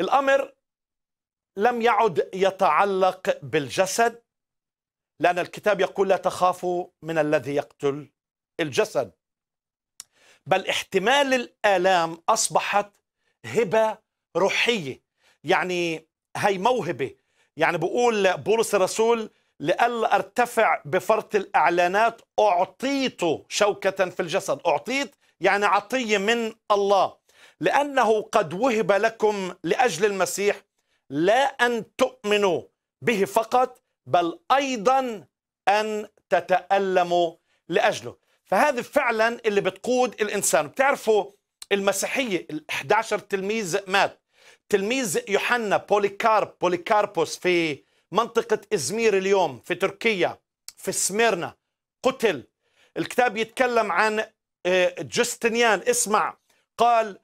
الأمر لم يعد يتعلق بالجسد لأن الكتاب يقول لا تخافوا من الذي يقتل الجسد بل احتمال الآلام أصبحت هبة روحية يعني هي موهبة يعني بقول بولس الرسول لألا أرتفع بفرط الإعلانات أعطيت شوكة في الجسد أعطيت يعني عطية من الله لأنه قد وهب لكم لأجل المسيح لا أن تؤمنوا به فقط بل أيضا أن تتألموا لأجله فهذا فعلا اللي بتقود الإنسان بتعرفوا المسيحية ال 11 تلميذ مات تلميذ يوحنا بوليكارب بوليكاربوس في منطقة إزمير اليوم في تركيا في سميرنا قتل الكتاب يتكلم عن آه، جستنيان اسمع قال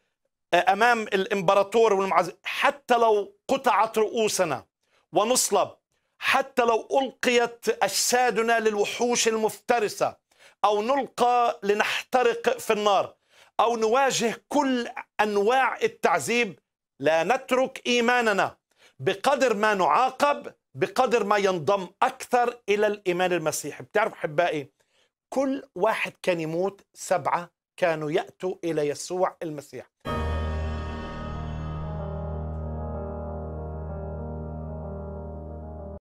امام الامبراطور والمعز حتى لو قطعت رؤوسنا ونصلب حتى لو القيت اجسادنا للوحوش المفترسه او نلقى لنحترق في النار او نواجه كل انواع التعذيب لا نترك ايماننا بقدر ما نعاقب بقدر ما ينضم اكثر الى الايمان المسيحي بتعرف احبائي كل واحد كان يموت سبعه كانوا ياتوا الى يسوع المسيح